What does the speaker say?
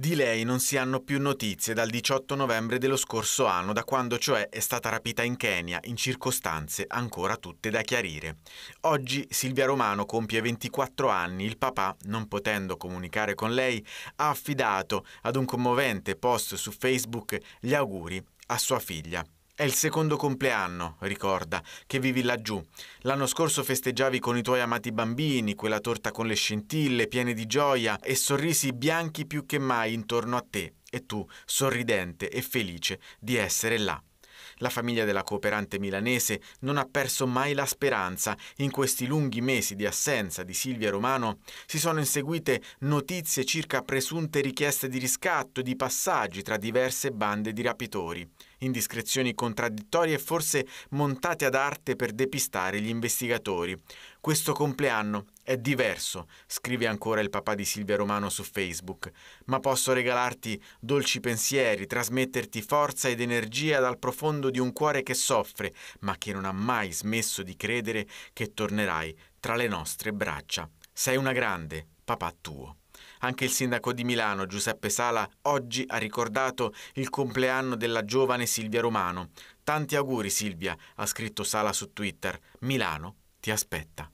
Di lei non si hanno più notizie dal 18 novembre dello scorso anno, da quando cioè è stata rapita in Kenya, in circostanze ancora tutte da chiarire. Oggi Silvia Romano compie 24 anni, il papà, non potendo comunicare con lei, ha affidato ad un commovente post su Facebook gli auguri a sua figlia. È il secondo compleanno, ricorda, che vivi laggiù. L'anno scorso festeggiavi con i tuoi amati bambini, quella torta con le scintille, piene di gioia e sorrisi bianchi più che mai intorno a te, e tu, sorridente e felice di essere là. La famiglia della cooperante milanese non ha perso mai la speranza. In questi lunghi mesi di assenza di Silvia Romano si sono inseguite notizie circa presunte richieste di riscatto e di passaggi tra diverse bande di rapitori indiscrezioni contraddittorie e forse montate ad arte per depistare gli investigatori. Questo compleanno è diverso, scrive ancora il papà di Silvia Romano su Facebook, ma posso regalarti dolci pensieri, trasmetterti forza ed energia dal profondo di un cuore che soffre, ma che non ha mai smesso di credere che tornerai tra le nostre braccia. Sei una grande, papà tuo. Anche il sindaco di Milano, Giuseppe Sala, oggi ha ricordato il compleanno della giovane Silvia Romano. Tanti auguri Silvia, ha scritto Sala su Twitter. Milano ti aspetta.